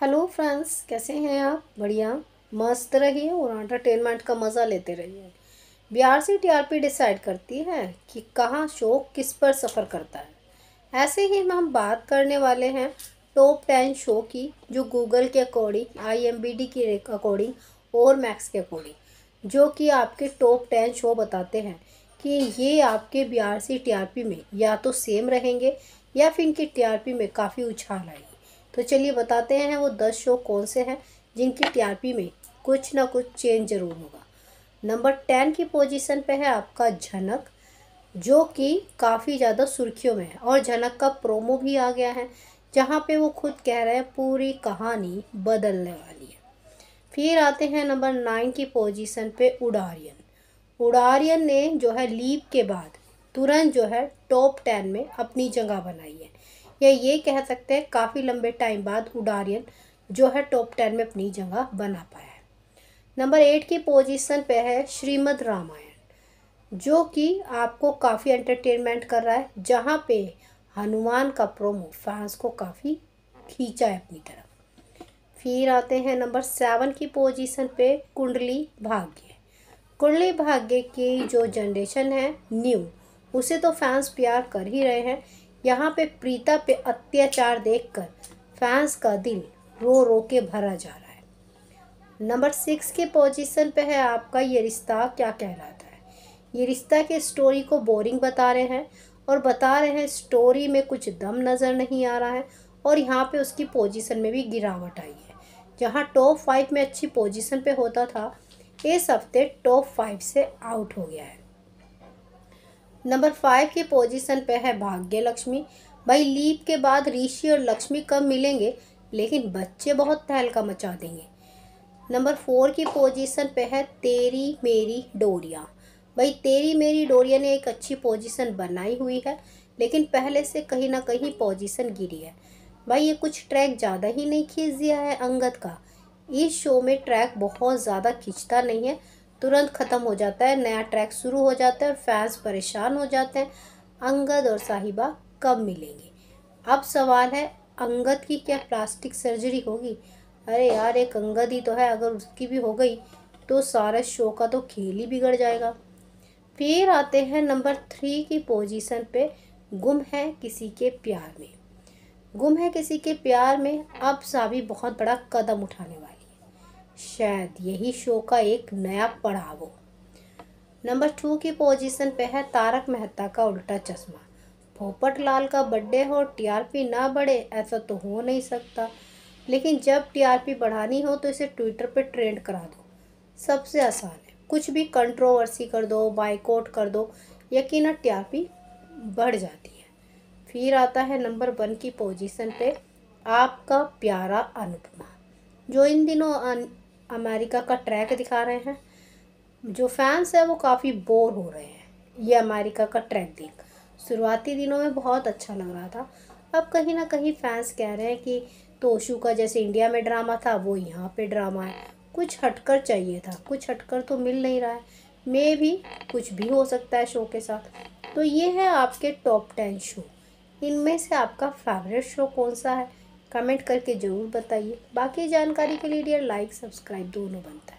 hello friends कैसे हैं आप बढ़िया मस्त रहिए और एंटरटेनमेंट का मज़ा लेते रहिए बिहार आर टीआरपी डिसाइड करती है कि कहाँ शो किस पर सफ़र करता है ऐसे ही हम बात करने वाले हैं टॉप टेन शो की जो गूगल के अकॉर्डिंग आईएमबीडी के अकॉर्डिंग और मैक्स के अकॉर्डिंग जो कि आपके टॉप टेन शो बताते हैं कि ये आपके टी आर पी में या तो सेम रहेंगे या फिर इनकी पी में काफ़ी उछाल आएगी तो चलिए बताते हैं वो दस शो कौन से हैं जिनकी टीआरपी में कुछ ना कुछ चेंज ज़रूर होगा नंबर टेन की पोजीशन पे है आपका झनक जो कि काफ़ी ज़्यादा सुर्खियों में है और झनक का प्रोमो भी आ गया है जहाँ पे वो खुद कह रहे हैं पूरी कहानी बदलने वाली है फिर आते हैं नंबर नाइन की पोजीशन पे उड़ारियन उड़ारियन ने जो है लीप के बाद तुरंत जो है टॉप टेन में अपनी जगह बनाई है या ये कह सकते हैं काफ़ी लंबे टाइम बाद उडारियन जो है टॉप टेन में अपनी जगह बना पाया है नंबर एट की पोजीशन पे है श्रीमद रामायण जो कि आपको काफ़ी एंटरटेनमेंट कर रहा है जहाँ पे हनुमान का प्रोमो फैंस को काफ़ी खींचा है अपनी तरफ फिर आते हैं नंबर सेवन की पोजीशन पे कुंडली भाग्य कुंडली भाग्य की जो जनरेशन है न्यू उसे तो फैंस प्यार कर ही रहे हैं यहाँ पे प्रीता पे अत्याचार देखकर फैंस का दिल रो रो के भरा जा रहा है नंबर सिक्स के पोजीशन पे है आपका ये रिश्ता क्या कहलाता है ये रिश्ता के स्टोरी को बोरिंग बता रहे हैं और बता रहे हैं स्टोरी में कुछ दम नज़र नहीं आ रहा है और यहाँ पे उसकी पोजीशन में भी गिरावट आई है जहाँ टॉप फाइव में अच्छी पोजीशन पे होता था इस हफ्ते टॉप फाइव से आउट हो गया है नंबर फाइव की पोजीशन पे है भाग्य लक्ष्मी भाई लीप के बाद ऋषि और लक्ष्मी कब मिलेंगे लेकिन बच्चे बहुत तहलका मचा देंगे नंबर फोर की पोजीशन पे है तेरी मेरी डोरिया भाई तेरी मेरी डोरिया ने एक अच्छी पोजीशन बनाई हुई है लेकिन पहले से कहीं ना कहीं पोजीशन गिरी है भाई ये कुछ ट्रैक ज़्यादा ही नहीं खींच दिया है अंगद का इस शो में ट्रैक बहुत ज़्यादा खींचता नहीं है तुरंत ख़त्म हो जाता है नया ट्रैक शुरू हो जाता है और फैंस परेशान हो जाते हैं अंगद और साहिबा कब मिलेंगे अब सवाल है अंगद की क्या प्लास्टिक सर्जरी होगी अरे यार एक अंगद ही तो है अगर उसकी भी हो गई तो सारा शो का तो खेल ही बिगड़ जाएगा फिर आते हैं नंबर थ्री की पोजीशन पे गुम है किसी के प्यार में गुम है किसी के प्यार में अब साबी बहुत बड़ा कदम उठाने वाले शायद यही शो का एक नया पड़ाव हो नंबर टू की पोजीशन पे है तारक मेहता का उल्टा चश्मा पोपट लाल का बर्थडे हो टीआरपी ना बढ़े ऐसा तो हो नहीं सकता लेकिन जब टीआरपी बढ़ानी हो तो इसे ट्विटर पे ट्रेंड करा दो सबसे आसान है कुछ भी कंट्रोवर्सी कर दो बाइकआउट कर दो यकीन टीआरपी बढ़ जाती है फिर आता है नंबर वन की पोजीशन पे आपका प्यारा अनुपमा जो इन दिनों अमेरिका का ट्रैक दिखा रहे हैं जो फैंस हैं वो काफ़ी बोर हो रहे हैं ये अमेरिका का ट्रैक देख शुरुआती दिनों में बहुत अच्छा लग रहा था अब कहीं ना कहीं फैंस कह रहे हैं कि तोशु का जैसे इंडिया में ड्रामा था वो यहाँ पे ड्रामा है कुछ हटकर चाहिए था कुछ हटकर तो मिल नहीं रहा है मे भी कुछ भी हो सकता है शो के साथ तो ये है आपके टॉप टेन शो इनमें से आपका फेवरेट शो कौन सा है कमेंट करके ज़रूर बताइए बाकी जानकारी के लिए डियर लाइक सब्सक्राइब दोनों बनता है